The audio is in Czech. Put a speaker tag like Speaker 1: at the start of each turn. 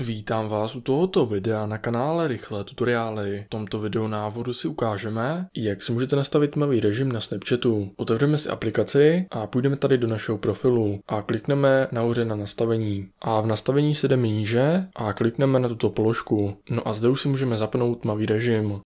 Speaker 1: Vítám vás u tohoto videa na kanále Rychlé tutoriály. V tomto videu návodu si ukážeme, jak si můžete nastavit tmavý režim na Snapchatu. Otevřeme si aplikaci a půjdeme tady do našeho profilu a klikneme nahoře na nastavení. A v nastavení si jdeme níže a klikneme na tuto položku. No a zde už si můžeme zapnout tmavý režim.